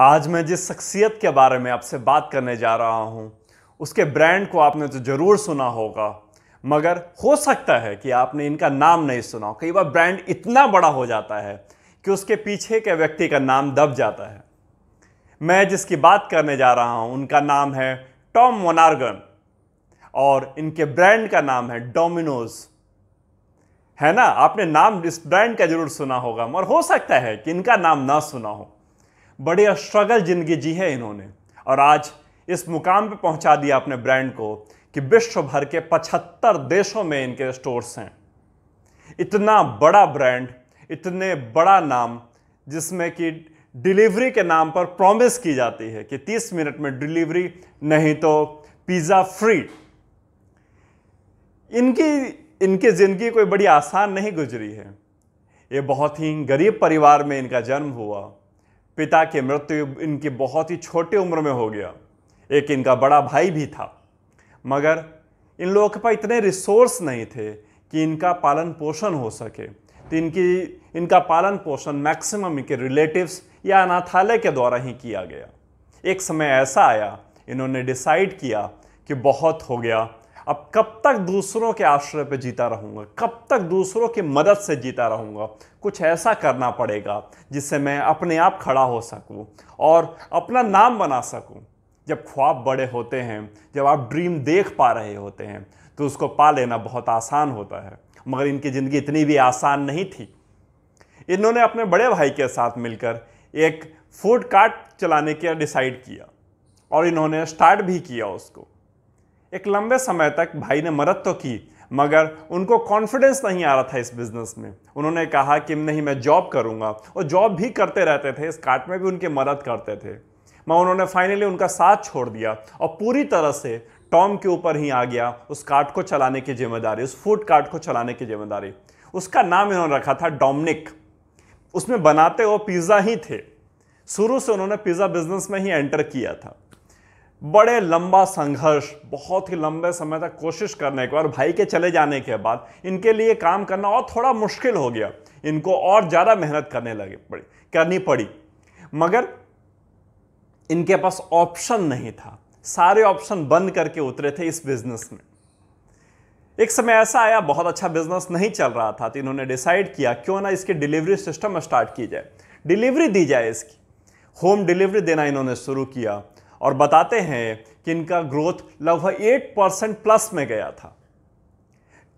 आज मैं जिस शख्सियत के बारे में आपसे बात करने जा रहा हूँ उसके ब्रांड को आपने तो ज़रूर सुना होगा मगर हो सकता है कि आपने इनका नाम नहीं सुना हो कई बार ब्रांड इतना बड़ा हो जाता है कि उसके पीछे के व्यक्ति का नाम दब जाता है मैं जिसकी बात करने जा रहा हूँ उनका नाम है टॉम मोनार्गन और इनके ब्रांड का नाम है डोमिनोज है ना आपने नाम इस ब्रांड का जरूर सुना होगा मगर हो सकता है कि इनका नाम ना सुना हो बड़े स्ट्रगल ज़िंदगी जी है इन्होंने और आज इस मुकाम पे पहुंचा दिया अपने ब्रांड को कि विश्व भर के 75 देशों में इनके स्टोर्स हैं इतना बड़ा ब्रांड इतने बड़ा नाम जिसमें कि डिलीवरी के नाम पर प्रॉमिस की जाती है कि 30 मिनट में डिलीवरी नहीं तो पिज़्ज़ा फ्री इनकी इनकी ज़िंदगी कोई बड़ी आसान नहीं गुजरी है ये बहुत ही गरीब परिवार में इनका जन्म हुआ पिता की मृत्यु इनकी बहुत ही छोटी उम्र में हो गया एक इनका बड़ा भाई भी था मगर इन लोगों के पास इतने रिसोर्स नहीं थे कि इनका पालन पोषण हो सके तो इनकी इनका पालन पोषण मैक्सिमम इनके रिलेटिव्स या अनाथालय के द्वारा ही किया गया एक समय ऐसा आया इन्होंने डिसाइड किया कि बहुत हो गया अब कब तक दूसरों के आश्रय पर जीता रहूँगा कब तक दूसरों की मदद से जीता रहूँगा कुछ ऐसा करना पड़ेगा जिससे मैं अपने आप खड़ा हो सकूँ और अपना नाम बना सकूँ जब ख्वाब बड़े होते हैं जब आप ड्रीम देख पा रहे होते हैं तो उसको पा लेना बहुत आसान होता है मगर इनकी ज़िंदगी इतनी भी आसान नहीं थी इन्होंने अपने बड़े भाई के साथ मिलकर एक फूड कार्ट चलाने के डिसाइड किया और इन्होंने स्टार्ट भी किया उसको एक लंबे समय तक भाई ने मदद तो की मगर उनको कॉन्फिडेंस नहीं आ रहा था इस बिज़नेस में उन्होंने कहा कि नहीं मैं जॉब करूँगा और जॉब भी करते रहते थे इस काट में भी उनकी मदद करते थे मैं उन्होंने फाइनली उनका साथ छोड़ दिया और पूरी तरह से टॉम के ऊपर ही आ गया उस कार्ट को चलाने की जिम्मेदारी उस फूड कार्ट को चलाने की जिम्मेदारी उसका नाम इन्होंने रखा था डोमनिक उसमें बनाते वो पिज़्ज़ा ही थे शुरू से उन्होंने पिज़्ज़ा बिजनेस में ही एंटर किया था बड़े लंबा संघर्ष बहुत ही लंबे समय तक कोशिश करने के और भाई के चले जाने के बाद इनके लिए काम करना और थोड़ा मुश्किल हो गया इनको और ज़्यादा मेहनत करने लगे पड़ी करनी पड़ी मगर इनके पास ऑप्शन नहीं था सारे ऑप्शन बंद करके उतरे थे इस बिजनेस में एक समय ऐसा आया बहुत अच्छा बिजनेस नहीं चल रहा था तो इन्होंने डिसाइड किया क्यों ना इसकी डिलीवरी सिस्टम स्टार्ट की जाए डिलीवरी दी जाए इसकी होम डिलीवरी देना इन्होंने शुरू किया और बताते हैं कि इनका ग्रोथ लगभग एट परसेंट प्लस में गया था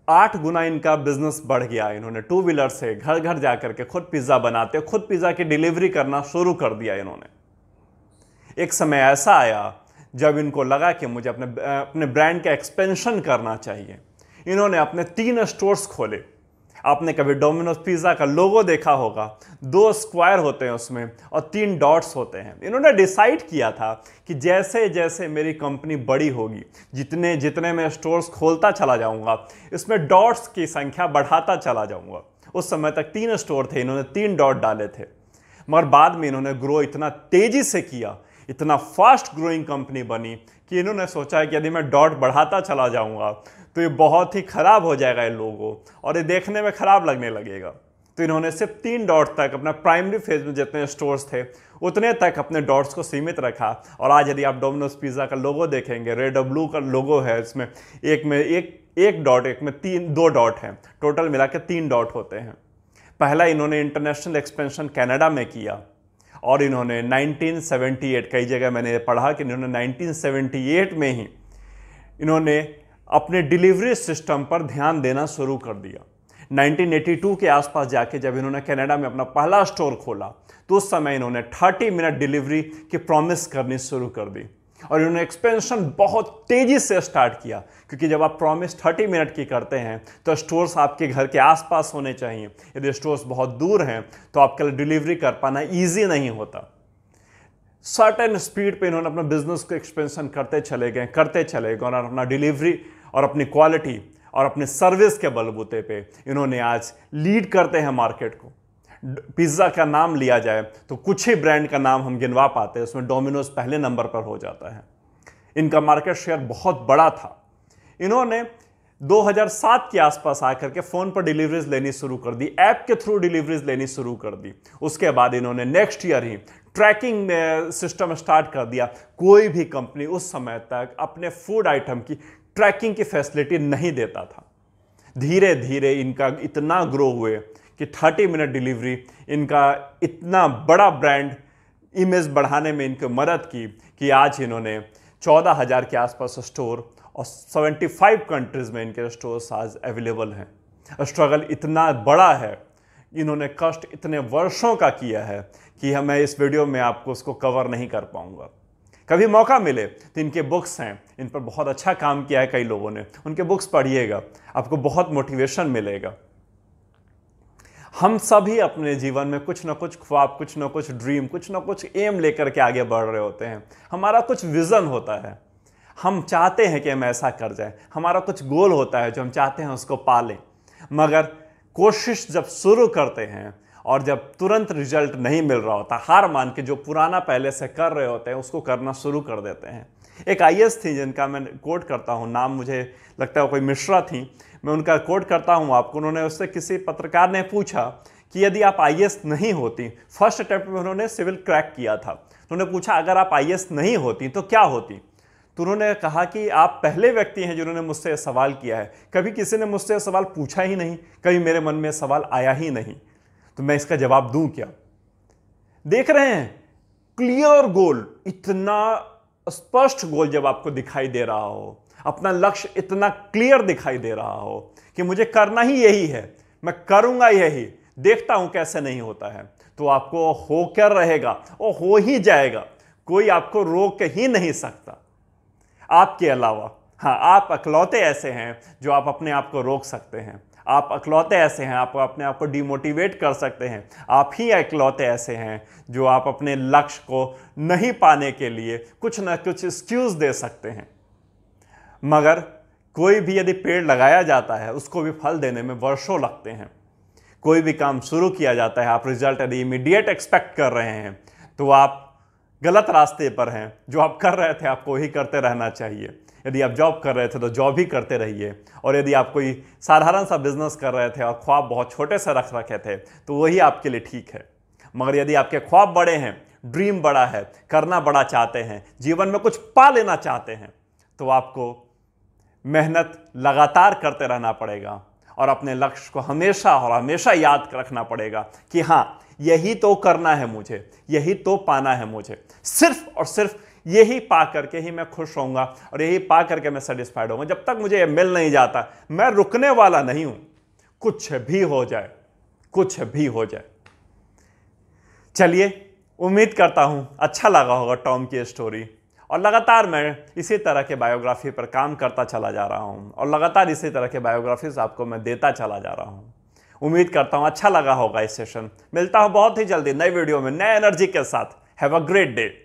आठ गुना इनका बिजनेस बढ़ गया इन्होंने टू व्हीलर से घर घर जा करके खुद पिज़्ज़ा बनाते खुद पिज़्ज़ा की डिलीवरी करना शुरू कर दिया इन्होंने एक समय ऐसा आया जब इनको लगा कि मुझे अपने अपने ब्रांड का एक्सपेंशन करना चाहिए इन्होंने अपने तीन स्टोर्स खोले आपने कभी डोमिनोज पिज़्ज़ा का लोगो देखा होगा दो स्क्वायर होते हैं उसमें और तीन डॉट्स होते हैं इन्होंने डिसाइड किया था कि जैसे जैसे मेरी कंपनी बड़ी होगी जितने जितने मैं स्टोर्स खोलता चला जाऊँगा इसमें डॉट्स की संख्या बढ़ाता चला जाऊँगा उस समय तक तीन स्टोर थे इन्होंने तीन डॉट डाले थे मगर बाद में इन्होंने ग्रो इतना तेज़ी से किया इतना फास्ट ग्रोइंग कंपनी बनी कि इन्होंने सोचा है कि यदि मैं डॉट बढ़ाता चला जाऊँगा तो ये बहुत ही ख़राब हो जाएगा इन लोगों और ये देखने में ख़राब लगने लगेगा तो इन्होंने सिर्फ तीन डॉट तक अपना प्राइमरी फेज में जितने स्टोर्स थे उतने तक अपने डॉट्स को सीमित रखा और आज यदि आप डोमिनोज पिज़्ज़ा का लोगो देखेंगे रेड ब्लू का लोगो है इसमें एक में एक एक डॉट एक में तीन दो डॉट हैं टोटल मिला के तीन डॉट होते हैं पहला इन्होंने इंटरनेशनल एक्सपेंशन कनाडा में किया और इन्होंने 1978 कई जगह मैंने पढ़ा कि इन्होंने 1978 में ही इन्होंने अपने डिलीवरी सिस्टम पर ध्यान देना शुरू कर दिया 1982 के आसपास जाके जब इन्होंने कनाडा में अपना पहला स्टोर खोला तो उस समय इन्होंने 30 मिनट डिलीवरी की प्रॉमिस करनी शुरू कर दी और इन्होंने एक्सपेंशन बहुत तेज़ी से स्टार्ट किया क्योंकि जब आप प्रॉमिस 30 मिनट की करते हैं तो स्टोर्स आपके घर के आसपास होने चाहिए यदि स्टोर्स बहुत दूर हैं तो आपके लिए डिलीवरी कर पाना ईजी नहीं होता सर्टेन स्पीड पे इन्होंने अपना बिजनेस को एक्सपेंशन करते चले गए करते चले गए और अपना डिलीवरी और अपनी क्वालिटी और अपने सर्विस के बलबूते पे इन्होंने आज लीड करते हैं मार्केट को पिज़्ज़ा का नाम लिया जाए तो कुछ ही ब्रांड का नाम हम गिनवा पाते हैं उसमें डोमिनोज पहले नंबर पर हो जाता है इनका मार्केट शेयर बहुत बड़ा था इन्होंने 2007 के आसपास आकर के फ़ोन पर डिलीवरीज लेनी शुरू कर दी ऐप के थ्रू डिलीवरीज लेनी शुरू कर दी उसके बाद इन्होंने नेक्स्ट ईयर ही ट्रैकिंग सिस्टम स्टार्ट कर दिया कोई भी कंपनी उस समय तक अपने फूड आइटम की ट्रैकिंग की फैसिलिटी नहीं देता था धीरे धीरे इनका इतना ग्रो हुए कि 30 मिनट डिलीवरी इनका इतना बड़ा ब्रांड इमेज बढ़ाने में इनकी मदद की कि आज इन्होंने चौदह हज़ार के आसपास स्टोर और 75 कंट्रीज़ में इनके स्टोर्स आज अवेलेबल हैं स्ट्रगल इतना बड़ा है इन्होंने कष्ट इतने वर्षों का किया है कि मैं इस वीडियो में आपको उसको कवर नहीं कर पाऊंगा कभी मौका मिले तो इनके बुक्स हैं इन पर बहुत अच्छा काम किया है कई लोगों ने उनके बुक्स पढ़िएगा आपको बहुत मोटिवेशन मिलेगा हम सभी अपने जीवन में कुछ ना कुछ ख्वाब कुछ ना कुछ ड्रीम कुछ ना कुछ एम लेकर के आगे बढ़ रहे होते हैं हमारा कुछ विज़न होता है हम चाहते हैं कि हम ऐसा कर जाए हमारा कुछ गोल होता है जो हम चाहते हैं उसको पालें मगर कोशिश जब शुरू करते हैं और जब तुरंत रिजल्ट नहीं मिल रहा होता हार मान के जो पुराना पहले से कर रहे होते हैं उसको करना शुरू कर देते हैं एक आई थी जिनका मैं कोट करता हूँ नाम मुझे लगता है कोई मिश्रा थी मैं उनका कोट करता हूँ आपको उन्होंने उससे किसी पत्रकार ने पूछा कि यदि आप आई नहीं होती फर्स्ट अटैम्प्ट में उन्होंने सिविल क्रैक किया था उन्होंने पूछा अगर आप आई नहीं होती तो क्या होती तो उन्होंने कहा कि आप पहले व्यक्ति हैं जिन्होंने मुझसे सवाल किया है कभी किसी ने मुझसे सवाल पूछा ही नहीं कभी मेरे मन में सवाल आया ही नहीं तो मैं इसका जवाब दूं क्या देख रहे हैं क्लियर गोल इतना स्पष्ट गोल जब आपको दिखाई दे रहा हो अपना लक्ष्य इतना क्लियर दिखाई दे रहा हो कि मुझे करना ही यही है मैं करूंगा यही देखता हूं कैसे नहीं होता है तो आपको हो क्या रहेगा और हो ही जाएगा कोई आपको रोक ही नहीं सकता आपके अलावा हाँ आप अकलौते ऐसे हैं जो आप अपने आप को रोक सकते हैं आप अकलौते ऐसे हैं आप अपने आप को डिमोटिवेट कर सकते हैं आप ही अकलौते ऐसे हैं जो आप अपने लक्ष्य को नहीं पाने के लिए कुछ ना कुछ एक्सक्यूज़ दे सकते हैं मगर कोई भी यदि पेड़ लगाया जाता है उसको भी फल देने में वर्षों लगते हैं कोई भी काम शुरू किया जाता है आप रिजल्ट यदि इमीडिएट एक्सपेक्ट कर रहे हैं तो आप गलत रास्ते पर हैं जो आप कर रहे थे आपको वही करते रहना चाहिए यदि आप जॉब कर रहे थे तो जॉब ही करते रहिए और यदि आप कोई साधारण सा बिजनेस कर रहे थे और ख्वाब बहुत छोटे से रख रखे थे तो वही आपके लिए ठीक है मगर यदि आपके ख्वाब बड़े हैं ड्रीम बड़ा है करना बड़ा चाहते हैं जीवन में कुछ पा लेना चाहते हैं तो आपको मेहनत लगातार करते रहना पड़ेगा और अपने लक्ष्य को हमेशा और हमेशा याद रखना पड़ेगा कि हाँ यही तो करना है मुझे यही तो पाना है मुझे सिर्फ और सिर्फ यही पा करके ही मैं खुश होऊंगा और यही पा करके मैं सेटिस्फाइड होऊंगा जब तक मुझे ये मिल नहीं जाता मैं रुकने वाला नहीं हूं कुछ भी हो जाए कुछ भी हो जाए चलिए उम्मीद करता हूं अच्छा लगा होगा टॉम की स्टोरी और लगातार मैं इसी तरह के बायोग्राफी पर काम करता चला जा रहा हूँ और लगातार इसी तरह के बायोग्राफीज आपको मैं देता चला जा रहा हूँ उम्मीद करता हूँ अच्छा लगा होगा इस सेशन मिलता हूँ बहुत ही जल्दी नए वीडियो में नए एनर्जी के साथ हैव अ ग्रेट डे